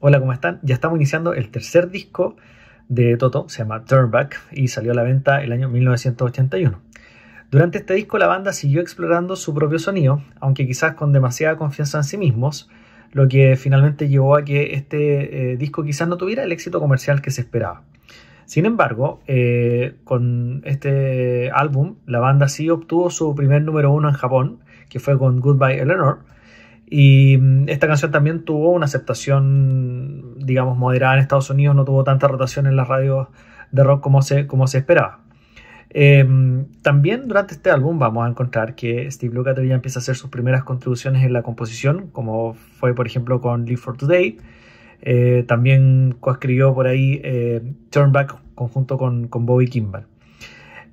Hola, ¿cómo están? Ya estamos iniciando el tercer disco de Toto, se llama Turn Back y salió a la venta el año 1981. Durante este disco la banda siguió explorando su propio sonido, aunque quizás con demasiada confianza en sí mismos, lo que finalmente llevó a que este eh, disco quizás no tuviera el éxito comercial que se esperaba. Sin embargo, eh, con este álbum la banda sí obtuvo su primer número uno en Japón, que fue con Goodbye Eleanor, y mm, esta canción también tuvo una aceptación, digamos, moderada en Estados Unidos, no tuvo tanta rotación en las radios de rock como se, como se esperaba. Em, también durante este álbum vamos a encontrar que Steve Lukather ya empieza a hacer sus primeras contribuciones en la composición, como fue por ejemplo con Live for Today. también eh, también coescribió por ahí eh, Turn Back conjunto con, con Bobby Kimball.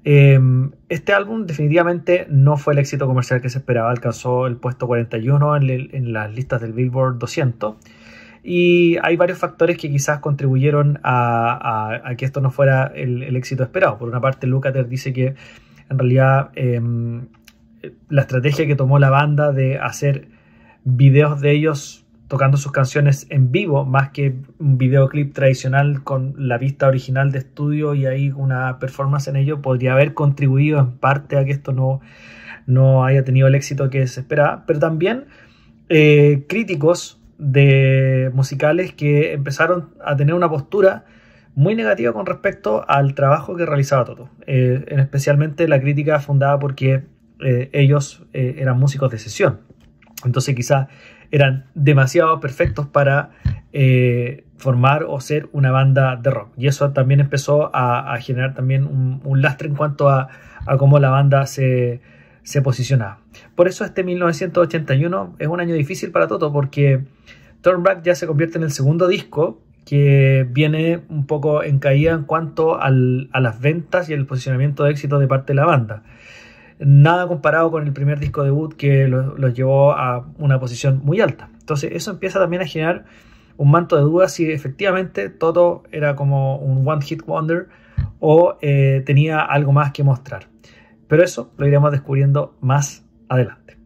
Em, este álbum definitivamente no fue el éxito comercial que se esperaba, alcanzó el puesto 41 en, las listas del Billboard 200 y hay varios factores que quizás contribuyeron a, que esto no fuera el, éxito esperado. Por una parte, Lucater dice que en realidad em, la estrategia que tomó la banda de hacer videos de ellos tocando sus canciones en vivo, más que un videoclip tradicional con la vista original de estudio y ahí una performance en ello, podría haber contribuido en parte a que esto no, no haya tenido el éxito que se esperaba, pero también eh, críticos de musicales que empezaron a tener una postura muy negativa con respecto al trabajo que realizaba todo, eh, especialmente la crítica fundada porque eh, ellos eran músicos de sesión entonces quizás eran demasiado perfectos para eh, formar o ser una banda de rock. Y eso también empezó a, generar también un, lastre en cuanto a, cómo la banda se, posicionaba. Por eso este 1981 es un año difícil para Toto porque Turn Back ya se convierte en el segundo disco que viene un poco en caída en cuanto a las ventas y el posicionamiento de éxito de parte de la banda nada comparado con el primer disco debut que los llevó a una posición muy alta. Entonces eso empieza también a generar un manto de dudas si efectivamente Toto era como un one hit wonder o eh, tenía algo más que mostrar. Pero eso lo iremos descubriendo más adelante.